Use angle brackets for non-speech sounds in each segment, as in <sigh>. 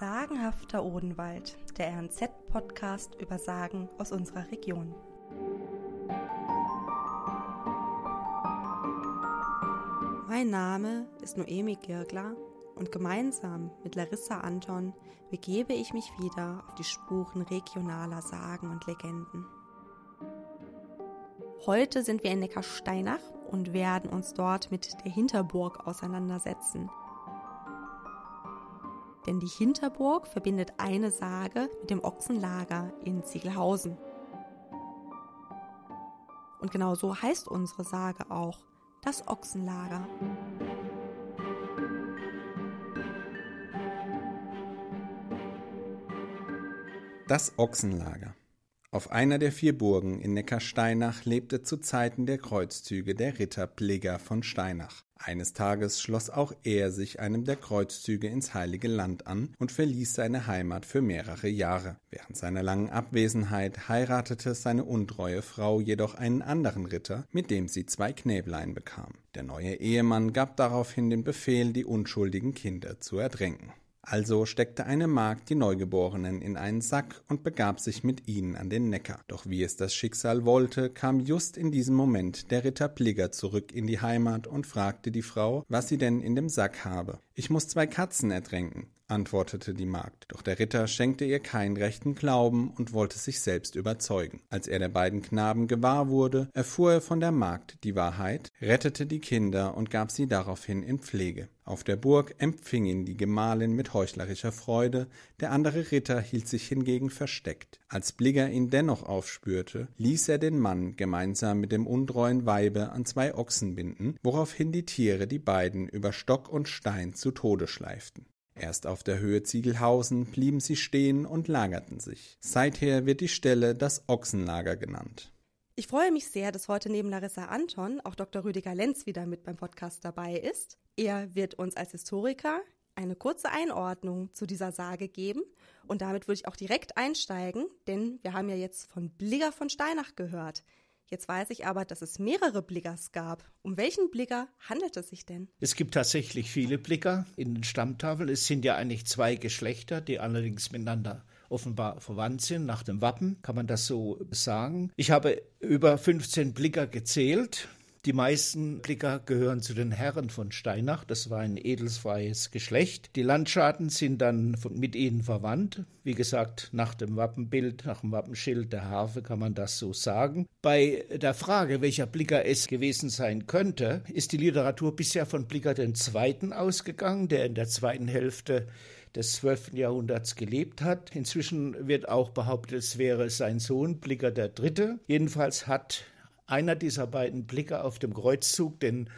Sagenhafter Odenwald, der RNZ-Podcast über Sagen aus unserer Region. Mein Name ist Noemi Girgler und gemeinsam mit Larissa Anton begebe ich mich wieder auf die Spuren regionaler Sagen und Legenden. Heute sind wir in Neckarsteinach und werden uns dort mit der Hinterburg auseinandersetzen – denn die Hinterburg verbindet eine Sage mit dem Ochsenlager in Ziegelhausen. Und genau so heißt unsere Sage auch, das Ochsenlager. Das Ochsenlager. Auf einer der vier Burgen in Neckarsteinach lebte zu Zeiten der Kreuzzüge der Ritter Pligger von Steinach. Eines Tages schloss auch er sich einem der Kreuzzüge ins Heilige Land an und verließ seine Heimat für mehrere Jahre. Während seiner langen Abwesenheit heiratete seine untreue Frau jedoch einen anderen Ritter, mit dem sie zwei Knäblein bekam. Der neue Ehemann gab daraufhin den Befehl, die unschuldigen Kinder zu ertränken. Also steckte eine Magd die Neugeborenen in einen Sack und begab sich mit ihnen an den Neckar. Doch wie es das Schicksal wollte, kam just in diesem Moment der Ritter Pligger zurück in die Heimat und fragte die Frau, was sie denn in dem Sack habe. Ich muß zwei Katzen ertränken antwortete die Magd. Doch der Ritter schenkte ihr keinen rechten Glauben und wollte sich selbst überzeugen. Als er der beiden Knaben gewahr wurde, erfuhr er von der Magd die Wahrheit, rettete die Kinder und gab sie daraufhin in Pflege. Auf der Burg empfing ihn die Gemahlin mit heuchlerischer Freude, der andere Ritter hielt sich hingegen versteckt. Als Bligger ihn dennoch aufspürte, ließ er den Mann gemeinsam mit dem untreuen Weibe an zwei Ochsen binden, woraufhin die Tiere die beiden über Stock und Stein zu Tode schleiften. Erst auf der Höhe Ziegelhausen blieben sie stehen und lagerten sich. Seither wird die Stelle das Ochsenlager genannt. Ich freue mich sehr, dass heute neben Larissa Anton auch Dr. Rüdiger Lenz wieder mit beim Podcast dabei ist. Er wird uns als Historiker eine kurze Einordnung zu dieser Sage geben und damit würde ich auch direkt einsteigen, denn wir haben ja jetzt von Bligger von Steinach gehört. Jetzt weiß ich aber, dass es mehrere Bliggers gab. Um welchen Blicker handelt es sich denn? Es gibt tatsächlich viele Blicker in den Stammtafeln. Es sind ja eigentlich zwei Geschlechter, die allerdings miteinander offenbar verwandt sind. Nach dem Wappen kann man das so sagen. Ich habe über 15 Blicker gezählt. Die meisten Klicker gehören zu den Herren von Steinach, das war ein edelsfreies Geschlecht. Die Landscharten sind dann von, mit ihnen verwandt. Wie gesagt, nach dem Wappenbild, nach dem Wappenschild der Harfe kann man das so sagen. Bei der Frage, welcher Blicker es gewesen sein könnte, ist die Literatur bisher von Blicker II. ausgegangen, der in der zweiten Hälfte des 12. Jahrhunderts gelebt hat. Inzwischen wird auch behauptet, es wäre sein Sohn Blicker III. Jedenfalls hat einer dieser beiden Blicke auf dem Kreuzzug, den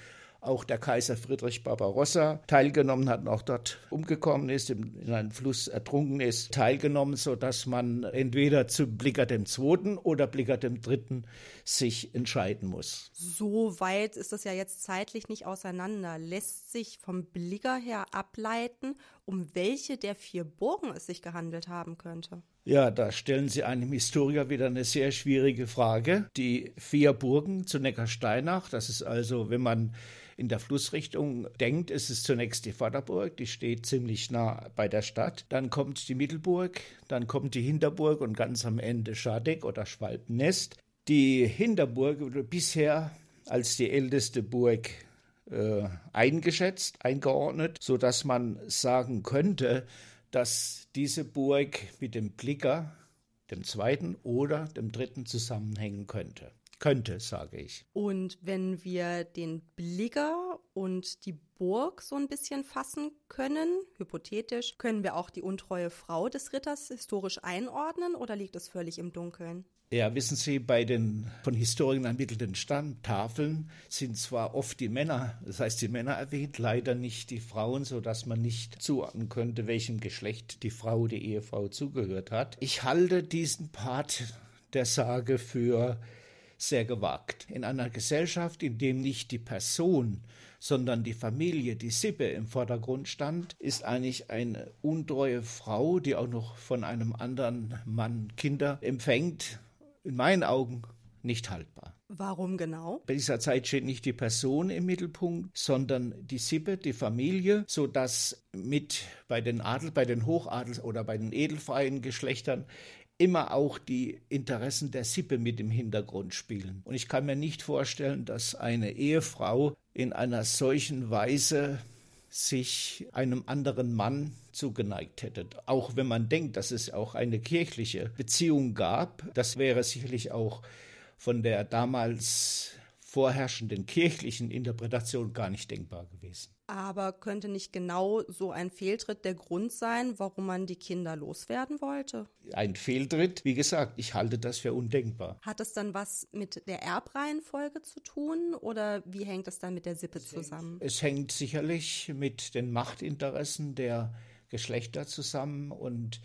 auch der Kaiser Friedrich Barbarossa teilgenommen hat und auch dort umgekommen ist, in einem Fluss ertrunken ist, teilgenommen, sodass man entweder zu Blicker dem Zweiten oder Blicker dem Dritten sich entscheiden muss. So weit ist das ja jetzt zeitlich nicht auseinander. Lässt sich vom Blicker her ableiten, um welche der vier Burgen es sich gehandelt haben könnte? Ja, da stellen Sie einem Historiker wieder eine sehr schwierige Frage. Die vier Burgen zu Neckarsteinach, das ist also, wenn man in der Flussrichtung denkt, ist es zunächst die Vaterburg, die steht ziemlich nah bei der Stadt. Dann kommt die Mittelburg, dann kommt die Hinterburg und ganz am Ende Schadeck oder Schwalbennest. Die Hinterburg wurde bisher als die älteste Burg äh, eingeschätzt, eingeordnet, sodass man sagen könnte, dass diese Burg mit dem Blicker, dem zweiten oder dem dritten zusammenhängen könnte. Könnte, sage ich. Und wenn wir den Blicker und die Burg so ein bisschen fassen können. Hypothetisch können wir auch die untreue Frau des Ritters historisch einordnen oder liegt es völlig im Dunkeln? Ja, wissen Sie, bei den von Historien ermittelten Standtafeln sind zwar oft die Männer, das heißt die Männer erwähnt, leider nicht die Frauen, sodass man nicht zuordnen könnte, welchem Geschlecht die Frau, die Ehefrau zugehört hat. Ich halte diesen Part der Sage für sehr gewagt. In einer Gesellschaft, in dem nicht die Person sondern die Familie, die Sippe im Vordergrund stand, ist eigentlich eine untreue Frau, die auch noch von einem anderen Mann Kinder empfängt, in meinen Augen nicht haltbar. Warum genau? Bei dieser Zeit steht nicht die Person im Mittelpunkt, sondern die Sippe, die Familie, sodass mit bei den Adel, bei den Hochadels oder bei den edelfreien Geschlechtern immer auch die Interessen der Sippe mit im Hintergrund spielen. Und ich kann mir nicht vorstellen, dass eine Ehefrau in einer solchen Weise sich einem anderen Mann zugeneigt hätte. Auch wenn man denkt, dass es auch eine kirchliche Beziehung gab, das wäre sicherlich auch von der damals vorherrschenden kirchlichen Interpretation gar nicht denkbar gewesen. Aber könnte nicht genau so ein Fehltritt der Grund sein, warum man die Kinder loswerden wollte? Ein Fehltritt, wie gesagt, ich halte das für undenkbar. Hat das dann was mit der Erbreihenfolge zu tun oder wie hängt das dann mit der Sippe zusammen? Es hängt sicherlich mit den Machtinteressen der Geschlechter zusammen und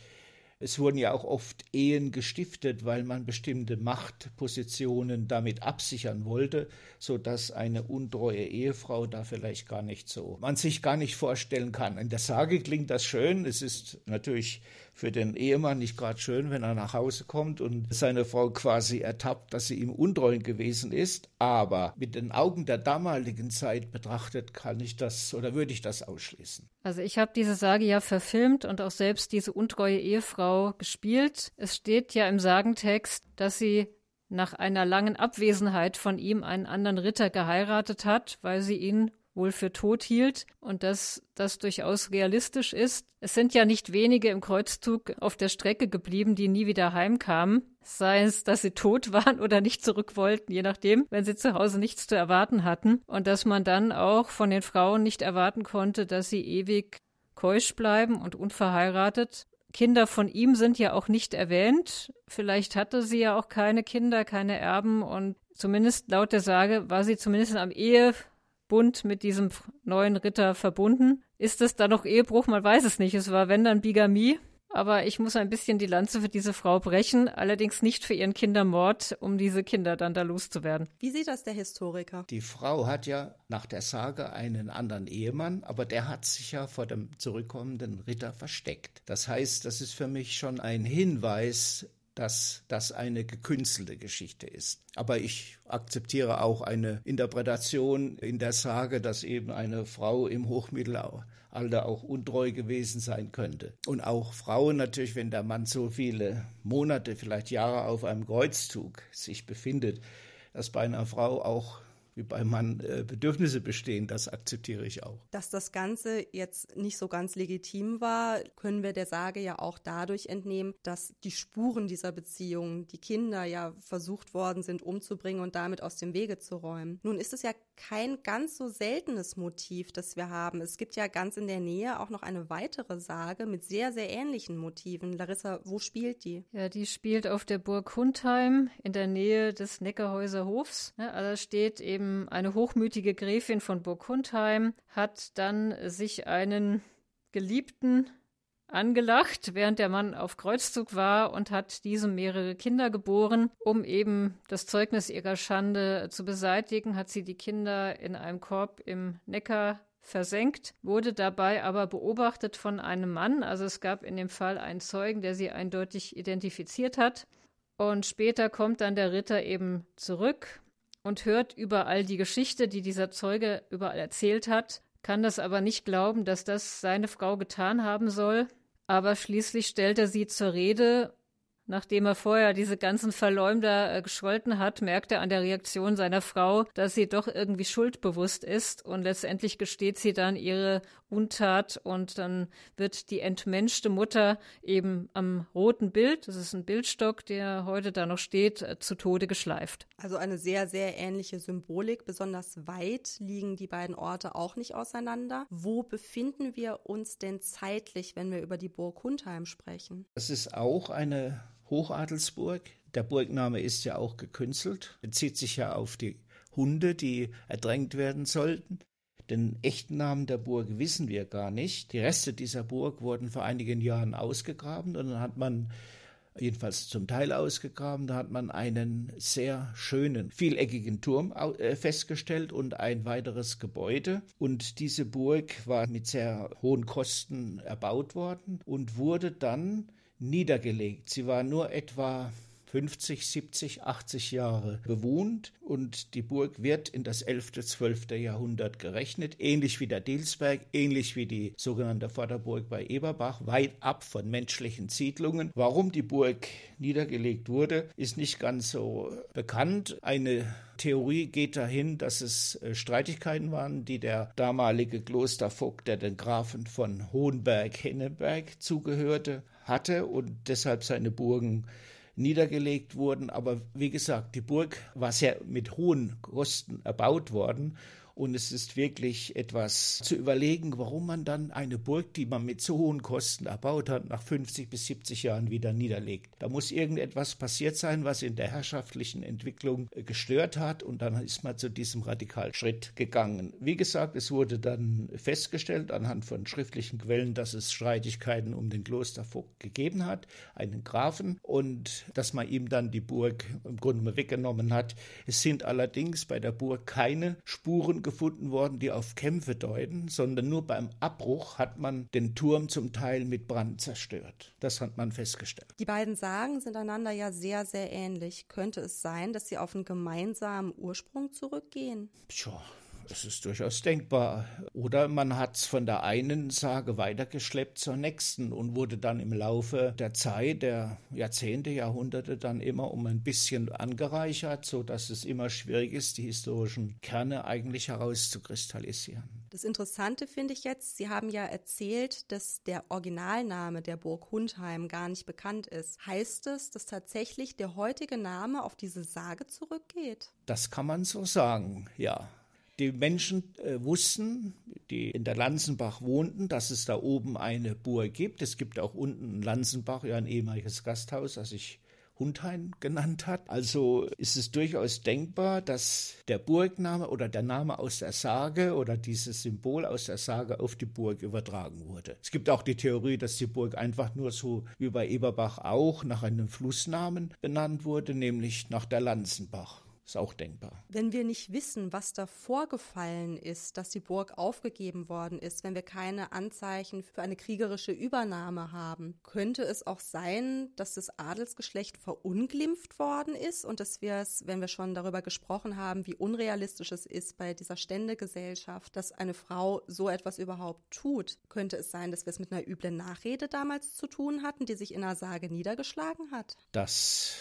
es wurden ja auch oft Ehen gestiftet, weil man bestimmte Machtpositionen damit absichern wollte, sodass eine untreue Ehefrau da vielleicht gar nicht so, man sich gar nicht vorstellen kann. In der Sage klingt das schön. Es ist natürlich für den Ehemann nicht gerade schön, wenn er nach Hause kommt und seine Frau quasi ertappt, dass sie ihm untreu gewesen ist. Aber mit den Augen der damaligen Zeit betrachtet kann ich das oder würde ich das ausschließen. Also ich habe diese Sage ja verfilmt und auch selbst diese untreue Ehefrau Frau gespielt. Es steht ja im Sagentext, dass sie nach einer langen Abwesenheit von ihm einen anderen Ritter geheiratet hat, weil sie ihn wohl für tot hielt und dass das durchaus realistisch ist. Es sind ja nicht wenige im Kreuzzug auf der Strecke geblieben, die nie wieder heimkamen, sei es, dass sie tot waren oder nicht zurück wollten, je nachdem, wenn sie zu Hause nichts zu erwarten hatten und dass man dann auch von den Frauen nicht erwarten konnte, dass sie ewig keusch bleiben und unverheiratet Kinder von ihm sind ja auch nicht erwähnt. Vielleicht hatte sie ja auch keine Kinder, keine Erben und zumindest laut der Sage war sie zumindest am Ehebund mit diesem neuen Ritter verbunden. Ist es dann noch Ehebruch? Man weiß es nicht. Es war, wenn dann Bigamie. Aber ich muss ein bisschen die Lanze für diese Frau brechen, allerdings nicht für ihren Kindermord, um diese Kinder dann da loszuwerden. Wie sieht das der Historiker? Die Frau hat ja nach der Sage einen anderen Ehemann, aber der hat sich ja vor dem zurückkommenden Ritter versteckt. Das heißt, das ist für mich schon ein Hinweis, dass das eine gekünstelte Geschichte ist. Aber ich akzeptiere auch eine Interpretation in der Sage, dass eben eine Frau im Hochmittelalter Alter auch untreu gewesen sein könnte. Und auch Frauen natürlich, wenn der Mann so viele Monate, vielleicht Jahre auf einem Kreuzzug sich befindet, dass bei einer Frau auch wie beim Mann äh, Bedürfnisse bestehen, das akzeptiere ich auch. Dass das Ganze jetzt nicht so ganz legitim war, können wir der Sage ja auch dadurch entnehmen, dass die Spuren dieser Beziehung, die Kinder ja versucht worden sind umzubringen und damit aus dem Wege zu räumen. Nun ist es ja kein ganz so seltenes Motiv, das wir haben. Es gibt ja ganz in der Nähe auch noch eine weitere Sage mit sehr, sehr ähnlichen Motiven. Larissa, wo spielt die? Ja, die spielt auf der Burg Hundheim in der Nähe des Neckarhäuser Hofs. Ja, ne, also da steht eben eine hochmütige Gräfin von Burg Hundheim, hat dann sich einen Geliebten angelacht, während der Mann auf Kreuzzug war und hat diesem mehrere Kinder geboren. Um eben das Zeugnis ihrer Schande zu beseitigen, hat sie die Kinder in einem Korb im Neckar versenkt, wurde dabei aber beobachtet von einem Mann. Also es gab in dem Fall einen Zeugen, der sie eindeutig identifiziert hat. Und später kommt dann der Ritter eben zurück und hört überall die Geschichte, die dieser Zeuge überall erzählt hat, kann das aber nicht glauben, dass das seine Frau getan haben soll aber schließlich stellt er sie zur Rede. Nachdem er vorher diese ganzen Verleumder äh, gescholten hat, merkt er an der Reaktion seiner Frau, dass sie doch irgendwie schuldbewusst ist und letztendlich gesteht sie dann ihre Untat und dann wird die entmenschte Mutter eben am roten Bild, das ist ein Bildstock, der heute da noch steht, äh, zu Tode geschleift. Also eine sehr, sehr ähnliche Symbolik. Besonders weit liegen die beiden Orte auch nicht auseinander. Wo befinden wir uns denn zeitlich, wenn wir über die Burg Hundheim sprechen? Das ist auch eine Hochadelsburg. Der Burgname ist ja auch gekünstelt, bezieht sich ja auf die Hunde, die erdrängt werden sollten. Den echten Namen der Burg wissen wir gar nicht. Die Reste dieser Burg wurden vor einigen Jahren ausgegraben und dann hat man jedenfalls zum Teil ausgegraben. Da hat man einen sehr schönen, vieleckigen Turm äh, festgestellt und ein weiteres Gebäude. Und diese Burg war mit sehr hohen Kosten erbaut worden und wurde dann niedergelegt. Sie war nur etwa 50, 70, 80 Jahre bewohnt und die Burg wird in das 11., 12. Jahrhundert gerechnet, ähnlich wie der Delsberg, ähnlich wie die sogenannte Vorderburg bei Eberbach, weit ab von menschlichen Siedlungen. Warum die Burg niedergelegt wurde, ist nicht ganz so bekannt. Eine Theorie geht dahin, dass es äh, Streitigkeiten waren, die der damalige Klostervogt, der den Grafen von Hohenberg-Henneberg zugehörte, hatte und deshalb seine Burgen niedergelegt wurden. Aber wie gesagt, die Burg war sehr mit hohen Kosten erbaut worden und es ist wirklich etwas zu überlegen, warum man dann eine Burg, die man mit so hohen Kosten erbaut hat, nach 50 bis 70 Jahren wieder niederlegt. Da muss irgendetwas passiert sein, was in der herrschaftlichen Entwicklung äh, gestört hat. Und dann ist man zu diesem radikalen Schritt gegangen. Wie gesagt, es wurde dann festgestellt anhand von schriftlichen Quellen, dass es Streitigkeiten um den Klostervogt gegeben hat, einen Grafen, und dass man ihm dann die Burg im Grunde weggenommen hat. Es sind allerdings bei der Burg keine Spuren gefunden gefunden worden, die auf Kämpfe deuten, sondern nur beim Abbruch hat man den Turm zum Teil mit Brand zerstört. Das hat man festgestellt. Die beiden Sagen sind einander ja sehr, sehr ähnlich. Könnte es sein, dass sie auf einen gemeinsamen Ursprung zurückgehen? Tja, das ist durchaus denkbar. Oder man hat es von der einen Sage weitergeschleppt zur nächsten und wurde dann im Laufe der Zeit, der Jahrzehnte, Jahrhunderte dann immer um ein bisschen angereichert, sodass es immer schwierig ist, die historischen Kerne eigentlich herauszukristallisieren. Das Interessante finde ich jetzt, Sie haben ja erzählt, dass der Originalname der Burg Hundheim gar nicht bekannt ist. Heißt es, dass tatsächlich der heutige Name auf diese Sage zurückgeht? Das kann man so sagen, ja. Die Menschen äh, wussten, die in der Lanzenbach wohnten, dass es da oben eine Burg gibt. Es gibt auch unten in Lanzenbach ja ein ehemaliges Gasthaus, das sich Hundhain genannt hat. Also ist es durchaus denkbar, dass der Burgname oder der Name aus der Sage oder dieses Symbol aus der Sage auf die Burg übertragen wurde. Es gibt auch die Theorie, dass die Burg einfach nur so wie bei Eberbach auch nach einem Flussnamen benannt wurde, nämlich nach der Lanzenbach. Ist auch denkbar. Wenn wir nicht wissen, was da vorgefallen ist, dass die Burg aufgegeben worden ist, wenn wir keine Anzeichen für eine kriegerische Übernahme haben, könnte es auch sein, dass das Adelsgeschlecht verunglimpft worden ist und dass wir es, wenn wir schon darüber gesprochen haben, wie unrealistisch es ist bei dieser Ständegesellschaft, dass eine Frau so etwas überhaupt tut, könnte es sein, dass wir es mit einer üblen Nachrede damals zu tun hatten, die sich in einer Sage niedergeschlagen hat? Das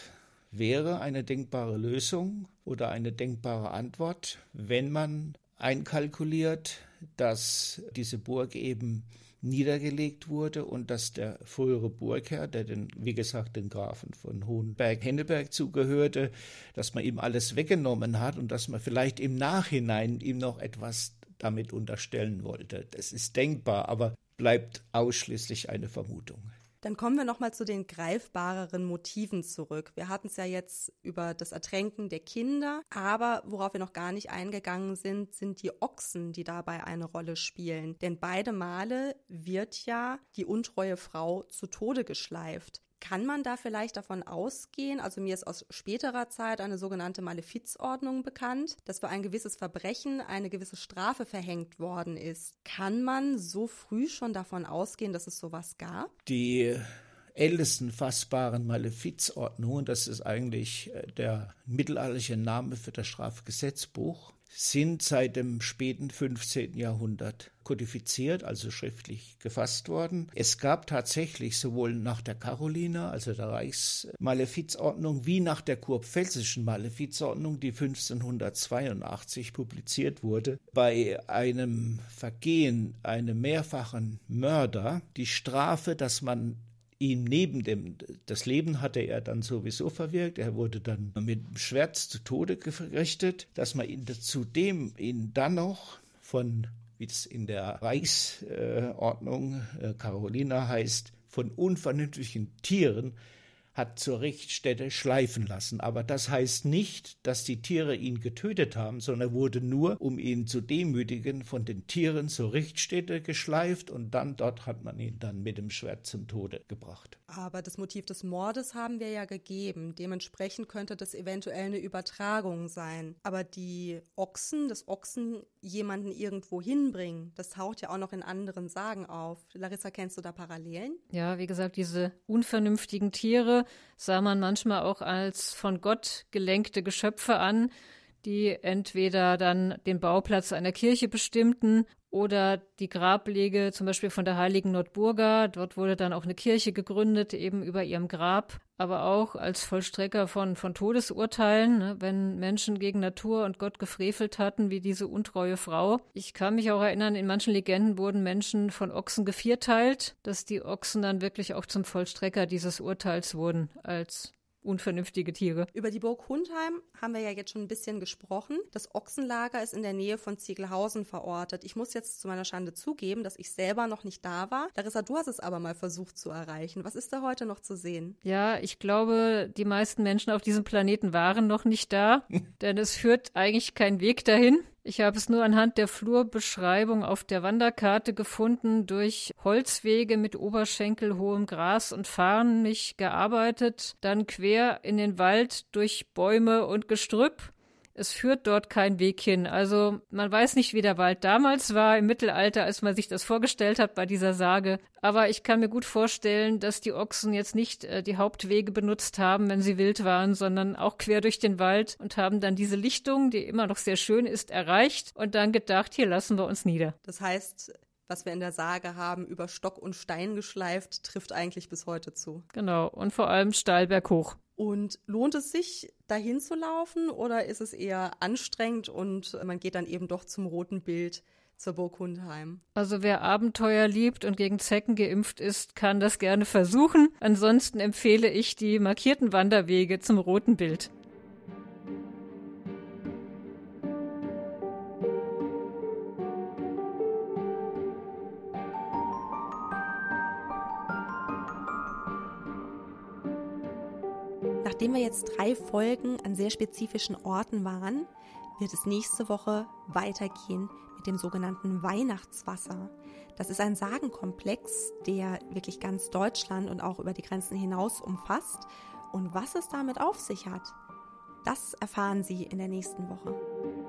wäre eine denkbare Lösung oder eine denkbare Antwort, wenn man einkalkuliert, dass diese Burg eben niedergelegt wurde und dass der frühere Burgherr, der den, wie gesagt, den Grafen von Hohenberg-Henneberg zugehörte, dass man ihm alles weggenommen hat und dass man vielleicht im Nachhinein ihm noch etwas damit unterstellen wollte. Das ist denkbar, aber bleibt ausschließlich eine Vermutung. Dann kommen wir nochmal zu den greifbareren Motiven zurück. Wir hatten es ja jetzt über das Ertränken der Kinder, aber worauf wir noch gar nicht eingegangen sind, sind die Ochsen, die dabei eine Rolle spielen. Denn beide Male wird ja die untreue Frau zu Tode geschleift. Kann man da vielleicht davon ausgehen, also mir ist aus späterer Zeit eine sogenannte Malefizordnung bekannt, dass für ein gewisses Verbrechen eine gewisse Strafe verhängt worden ist. Kann man so früh schon davon ausgehen, dass es sowas gab? Die ältesten fassbaren Malefizordnungen, das ist eigentlich äh, der mittelalterliche Name für das Strafgesetzbuch, sind seit dem späten 15. Jahrhundert kodifiziert, also schriftlich gefasst worden. Es gab tatsächlich sowohl nach der Karoliner, also der Reichsmalefizordnung, wie nach der kurpfälzischen Malefizordnung, die 1582 publiziert wurde, bei einem Vergehen, einem mehrfachen Mörder, die Strafe, dass man ihm neben dem, das Leben hatte er dann sowieso verwirkt, er wurde dann mit dem Schwert zu Tode gerichtet, dass man ihn zudem ihn dann noch von, wie es in der Reichsordnung äh, Carolina heißt, von unvernünftigen Tieren hat zur Richtstätte schleifen lassen. Aber das heißt nicht, dass die Tiere ihn getötet haben, sondern wurde nur, um ihn zu demütigen, von den Tieren zur Richtstätte geschleift und dann dort hat man ihn dann mit dem Schwert zum Tode gebracht. Aber das Motiv des Mordes haben wir ja gegeben. Dementsprechend könnte das eventuell eine Übertragung sein. Aber die Ochsen, das Ochsen jemanden irgendwo hinbringen, das taucht ja auch noch in anderen Sagen auf. Larissa, kennst du da Parallelen? Ja, wie gesagt, diese unvernünftigen Tiere, sah man manchmal auch als von Gott gelenkte Geschöpfe an, die entweder dann den Bauplatz einer Kirche bestimmten oder die Grablege zum Beispiel von der heiligen Nordburga. Dort wurde dann auch eine Kirche gegründet, eben über ihrem Grab, aber auch als Vollstrecker von, von Todesurteilen, ne, wenn Menschen gegen Natur und Gott gefrevelt hatten, wie diese untreue Frau. Ich kann mich auch erinnern, in manchen Legenden wurden Menschen von Ochsen gevierteilt, dass die Ochsen dann wirklich auch zum Vollstrecker dieses Urteils wurden als unvernünftige Tiere. Über die Burg Hundheim haben wir ja jetzt schon ein bisschen gesprochen. Das Ochsenlager ist in der Nähe von Ziegelhausen verortet. Ich muss jetzt zu meiner Schande zugeben, dass ich selber noch nicht da war. Larissa, du hast es aber mal versucht zu erreichen. Was ist da heute noch zu sehen? Ja, ich glaube, die meisten Menschen auf diesem Planeten waren noch nicht da, <laughs> denn es führt eigentlich kein Weg dahin. Ich habe es nur anhand der Flurbeschreibung auf der Wanderkarte gefunden, durch Holzwege mit oberschenkelhohem Gras und Farn mich gearbeitet, dann quer in den Wald durch Bäume und Gestrüpp es führt dort kein Weg hin. Also man weiß nicht, wie der Wald damals war im Mittelalter, als man sich das vorgestellt hat bei dieser Sage. Aber ich kann mir gut vorstellen, dass die Ochsen jetzt nicht äh, die Hauptwege benutzt haben, wenn sie wild waren, sondern auch quer durch den Wald und haben dann diese Lichtung, die immer noch sehr schön ist, erreicht und dann gedacht, hier lassen wir uns nieder. Das heißt, was wir in der Sage haben, über Stock und Stein geschleift, trifft eigentlich bis heute zu. Genau, und vor allem steil berghoch. Und lohnt es sich, dahin zu laufen oder ist es eher anstrengend und man geht dann eben doch zum roten Bild zur Burg Hundheim? Also wer Abenteuer liebt und gegen Zecken geimpft ist, kann das gerne versuchen. Ansonsten empfehle ich die markierten Wanderwege zum roten Bild. Nachdem wir jetzt drei Folgen an sehr spezifischen Orten waren, wird es nächste Woche weitergehen mit dem sogenannten Weihnachtswasser. Das ist ein Sagenkomplex, der wirklich ganz Deutschland und auch über die Grenzen hinaus umfasst. Und was es damit auf sich hat, das erfahren Sie in der nächsten Woche.